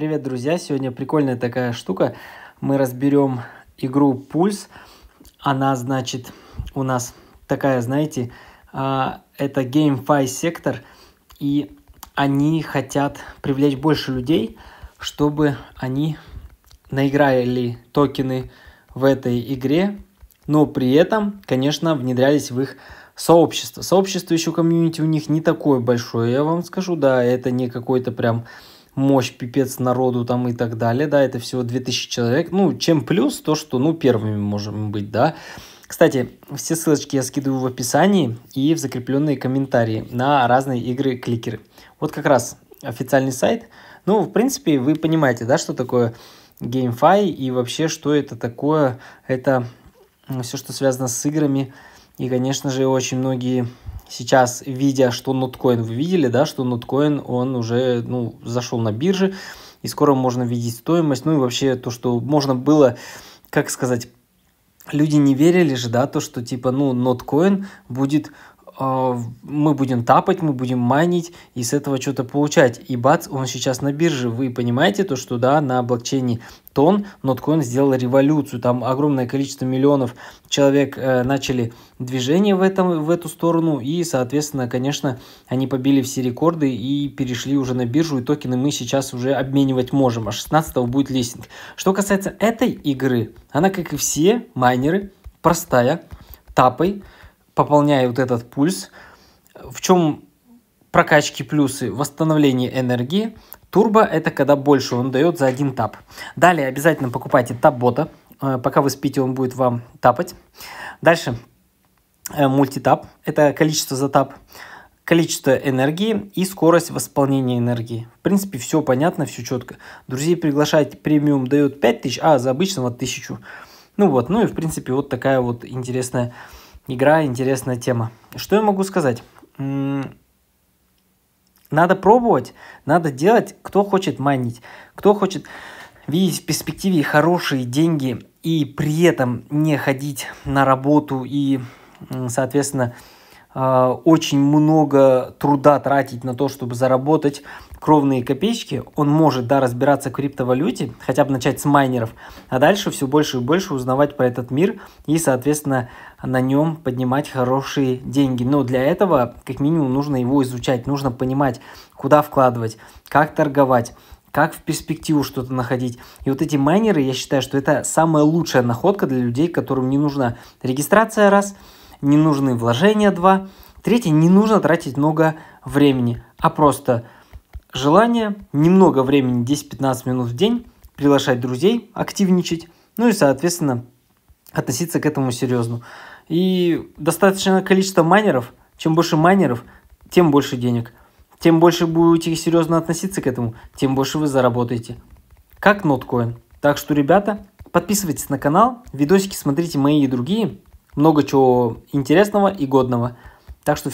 Привет, друзья! Сегодня прикольная такая штука. Мы разберем игру Пульс. Она, значит, у нас такая, знаете, а, это GameFi сектор, и они хотят привлечь больше людей, чтобы они наиграли токены в этой игре, но при этом, конечно, внедрялись в их сообщество. Сообщество еще комьюнити у них не такое большое, я вам скажу, да, это не какой-то прям мощь, пипец народу там и так далее, да, это всего 2000 человек, ну, чем плюс то, что, ну, первыми можем быть, да. Кстати, все ссылочки я скидываю в описании и в закрепленные комментарии на разные игры-кликеры. Вот как раз официальный сайт. Ну, в принципе, вы понимаете, да, что такое GameFi и вообще, что это такое. Это все, что связано с играми. И, конечно же, очень многие сейчас, видя, что ноткоин, вы видели, да, что ноткоин, он уже, ну, зашел на бирже, и скоро можно видеть стоимость, ну и вообще то, что можно было, как сказать, люди не верили же, да, то, что типа, ну, ноткоин будет а, мы будем тапать, мы будем майнить и с этого что-то получать. И бац, он сейчас на бирже. Вы понимаете то, что да, на блокчейне Тон, Ноткоин сделал революцию. Там огромное количество миллионов человек э, начали движение в, этом, в эту сторону. И, соответственно, конечно, они побили все рекорды и перешли уже на биржу. И токены мы сейчас уже обменивать можем. А 16 будет листинг. Что касается этой игры, она, как и все майнеры, простая. Тапай пополняя вот этот пульс. В чем прокачки плюсы? Восстановление энергии. Турбо – это когда больше он дает за один тап. Далее обязательно покупайте тап-бота. Э, пока вы спите, он будет вам тапать. Дальше э, мультитап – это количество за тап, количество энергии и скорость восполнения энергии. В принципе, все понятно, все четко. Друзей приглашать премиум дает 5000, а за обычного 1000. Ну вот, ну и в принципе вот такая вот интересная Игра, интересная тема. Что я могу сказать? Надо пробовать, надо делать, кто хочет майнить, кто хочет видеть в перспективе хорошие деньги и при этом не ходить на работу и, соответственно, а, очень много труда тратить на то, чтобы заработать кровные копеечки, он может, да, разбираться в криптовалюте, хотя бы начать с майнеров, а дальше все больше и больше узнавать про этот мир и, соответственно, на нем поднимать хорошие деньги. Но для этого, как минимум, нужно его изучать, нужно понимать, куда вкладывать, как торговать, как в перспективу что-то находить. И вот эти майнеры, я считаю, что это самая лучшая находка для людей, которым не нужна регистрация раз – не нужны вложения 2, третье, не нужно тратить много времени, а просто желание, немного времени, 10-15 минут в день, приглашать друзей, активничать, ну и, соответственно, относиться к этому серьезно. И достаточное количество майнеров, чем больше майнеров, тем больше денег. Тем больше будете серьезно относиться к этому, тем больше вы заработаете. Как ноткоин. Так что, ребята, подписывайтесь на канал, видосики смотрите мои и другие много чего интересного и годного. Так что